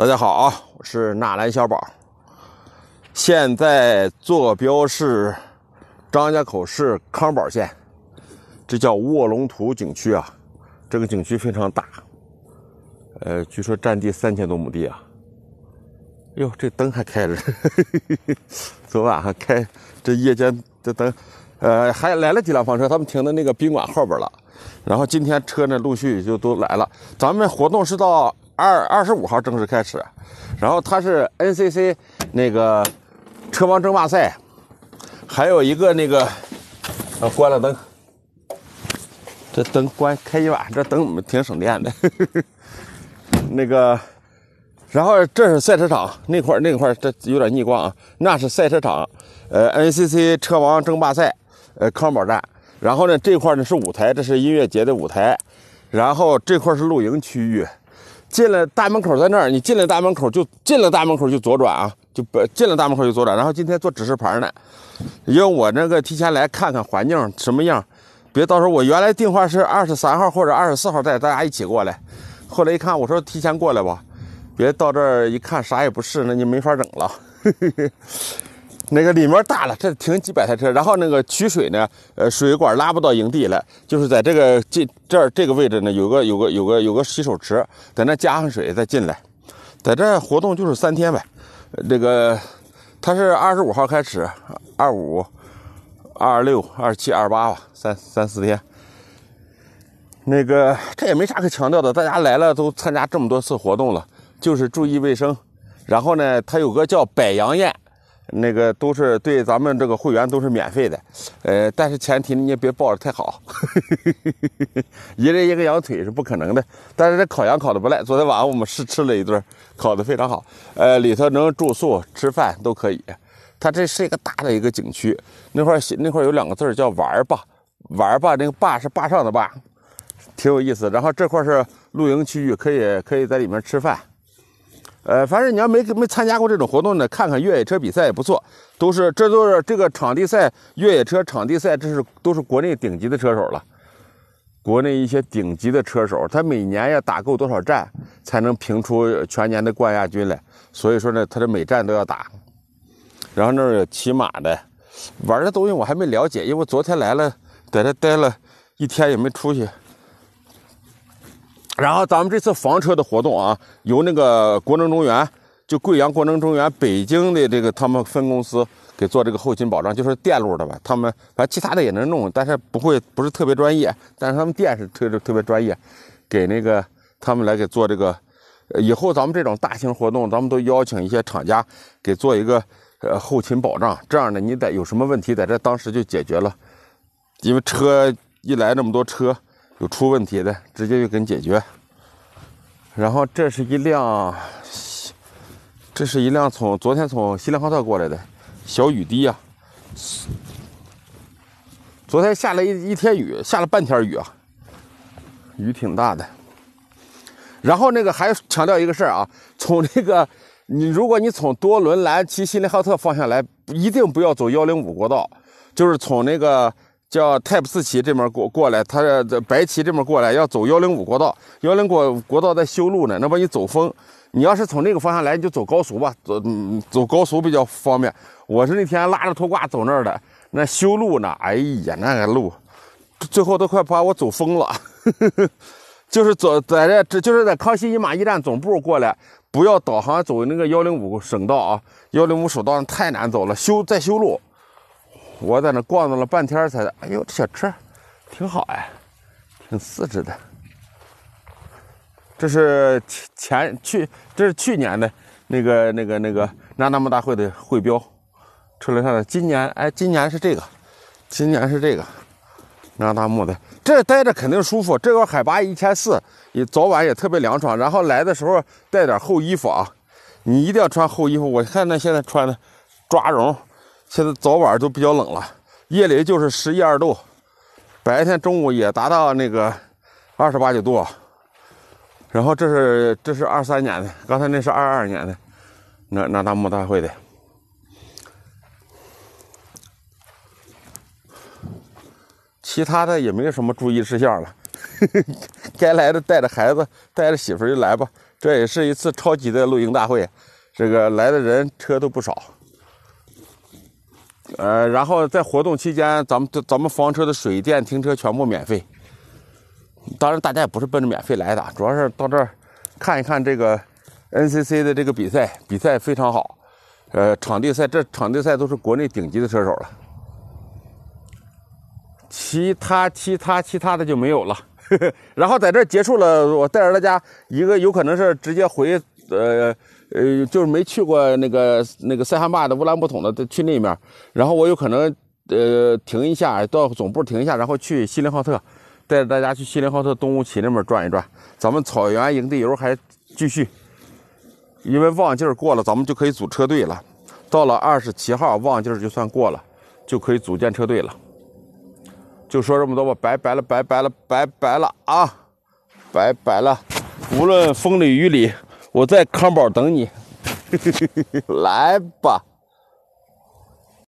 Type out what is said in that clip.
大家好啊，我是纳兰小宝，现在坐标是张家口市康保县，这叫卧龙图景区啊，这个景区非常大，呃，据说占地三千多亩地啊。哟，这灯还开着，昨晚上开，这夜间这灯，呃，还来了几辆房车，他们停在那个宾馆后边了，然后今天车呢陆续就都来了，咱们活动是到。二二十五号正式开始，然后它是 NCC 那个车王争霸赛，还有一个那个呃关了灯，这灯关开一晚上，这灯我们挺省电的。那个，然后这是赛车场那块那块这有点逆光啊，那是赛车场，呃 NCC 车王争霸赛，呃康宝站，然后呢这块呢是舞台，这是音乐节的舞台，然后这块是露营区域。进了大门口，在那儿。你进了大门口就进了大门口就左转啊，就不进了大门口就左转。然后今天做指示牌呢，因为我那个提前来看看环境什么样，别到时候我原来订话是二十三号或者二十四号带大家一起过来，后来一看我说提前过来吧，别到这儿一看啥也不是，那就没法整了。那个里面大了，这停几百台车，然后那个取水呢，呃，水管拉不到营地来，就是在这个这这儿这个位置呢，有个有个有个有个洗手池，在那加上水再进来，在这活动就是三天呗，那个他是二十五号开始，二五、二六、二七、二八吧，三三四天，那个这也没啥可强调的，大家来了都参加这么多次活动了，就是注意卫生，然后呢，他有个叫百羊宴。那个都是对咱们这个会员都是免费的，呃，但是前提你也别报的太好，一人一个羊腿是不可能的。但是这烤羊烤的不赖，昨天晚上我们试吃了一顿，烤的非常好。呃，里头能住宿、吃饭都可以。它这是一个大的一个景区，那块写那块有两个字叫“玩吧”，玩吧那个“坝”是坝上的坝，挺有意思。然后这块是露营区域，可以可以在里面吃饭。呃，反正你要没没参加过这种活动的，看看越野车比赛也不错。都是这都是这个场地赛越野车场地赛，这是都是国内顶级的车手了。国内一些顶级的车手，他每年要打够多少站，才能评出全年的冠亚军来？所以说呢，他的每站都要打。然后那儿有骑马的，玩的东西我还没了解，因为昨天来了，在这待了一天也没出去。然后咱们这次房车的活动啊，由那个国能中原，就贵阳国能中原北京的这个他们分公司给做这个后勤保障，就是电路的吧。他们反正其他的也能弄，但是不会不是特别专业，但是他们电是特特别专业，给那个他们来给做这个。以后咱们这种大型活动，咱们都邀请一些厂家给做一个呃后勤保障，这样呢，你在有什么问题在这当时就解决了，因为车一来那么多车。有出问题的，直接就给你解决。然后这是一辆，这是一辆从昨天从锡林浩特过来的小雨滴啊。昨天下了一一天雨，下了半天雨啊，雨挺大的。然后那个还强调一个事儿啊，从那个你如果你从多伦、兰去锡林浩特方向来，一定不要走幺零五国道，就是从那个。叫泰普斯奇这边过过来，他白旗这边过来要走幺零五国道，幺零国国道在修路呢，那把你走疯。你要是从那个方向来，你就走高速吧，走走高速比较方便。我是那天拉着拖挂走那儿的，那修路呢，哎呀，那个路最后都快把我走疯了。就是走在这，就是在康熙一马驿站总部过来，不要导航走那个幺零五省道啊，幺零五省道太难走了，修在修路。我在那逛荡了半天，才哎呦，这小车，挺好哎，挺细致的。这是前去，这是去年的那个那个那个那达慕大会的会标，出来看看。今年哎，今年是这个，今年是这个那达慕的。这待着肯定舒服，这个海拔一千四，也早晚也特别凉爽。然后来的时候带点厚衣服啊，你一定要穿厚衣服。我看他现在穿的抓绒。现在早晚都比较冷了，夜里就是十一二度，白天中午也达到那个二十八九度。然后这是这是二三年的，刚才那是二二年的，那那大木大会的。其他的也没有什么注意事项了，该来的带着孩子带着媳妇就来吧，这也是一次超级的露营大会，这个来的人车都不少。呃，然后在活动期间，咱们咱们房车的水电停车全部免费。当然，大家也不是奔着免费来的，主要是到这儿看一看这个 NCC 的这个比赛，比赛非常好。呃，场地赛，这场地赛都是国内顶级的车手了。其他、其他、其他的就没有了。然后在这结束了，我带着大家一个，有可能是直接回呃。呃，就是没去过那个那个塞罕坝的乌兰布统的，去那面然后我有可能，呃，停一下，到总部停一下，然后去锡林浩特，带着大家去锡林浩特东乌旗那边转一转。咱们草原营地游还继续，因为旺季儿过了，咱们就可以组车队了。到了二十七号，旺季儿就算过了，就可以组建车队了。就说这么多吧，拜拜了，拜拜了，拜拜了啊，拜拜了，无论风里雨里。我在康宝等你，来吧。